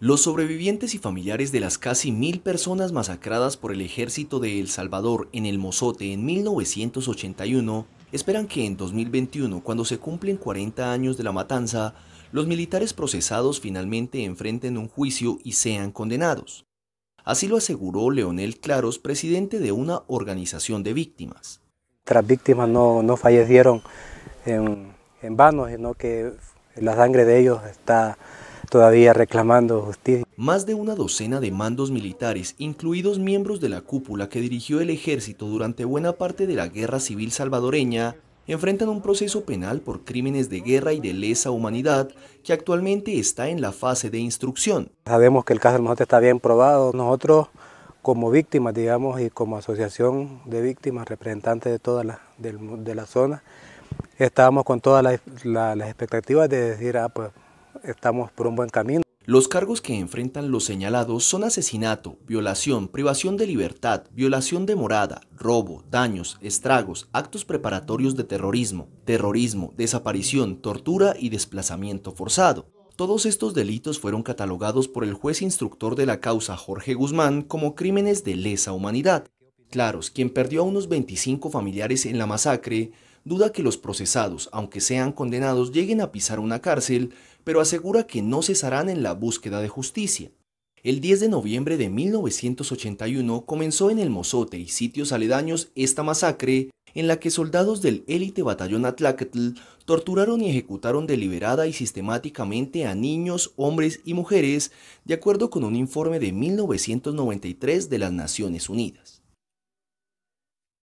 Los sobrevivientes y familiares de las casi mil personas masacradas por el ejército de El Salvador en El Mozote en 1981 esperan que en 2021, cuando se cumplen 40 años de la matanza, los militares procesados finalmente enfrenten un juicio y sean condenados. Así lo aseguró Leonel Claros, presidente de una organización de víctimas. Tras víctimas no, no fallecieron en, en vano, sino que la sangre de ellos está todavía reclamando justicia. Más de una docena de mandos militares, incluidos miembros de la cúpula que dirigió el ejército durante buena parte de la guerra civil salvadoreña, enfrentan un proceso penal por crímenes de guerra y de lesa humanidad que actualmente está en la fase de instrucción. Sabemos que el caso del está bien probado. Nosotros como víctimas, digamos, y como asociación de víctimas, representantes de toda la, la zona, estábamos con todas las expectativas de decir, ah, pues estamos por un buen camino. Los cargos que enfrentan los señalados son asesinato, violación, privación de libertad, violación de morada, robo, daños, estragos, actos preparatorios de terrorismo, terrorismo, desaparición, tortura y desplazamiento forzado. Todos estos delitos fueron catalogados por el juez instructor de la causa Jorge Guzmán como crímenes de lesa humanidad. Claros, quien perdió a unos 25 familiares en la masacre, duda que los procesados, aunque sean condenados, lleguen a pisar una cárcel, pero asegura que no cesarán en la búsqueda de justicia. El 10 de noviembre de 1981 comenzó en el Mozote y sitios aledaños esta masacre en la que soldados del élite batallón Atlacatl torturaron y ejecutaron deliberada y sistemáticamente a niños, hombres y mujeres, de acuerdo con un informe de 1993 de las Naciones Unidas.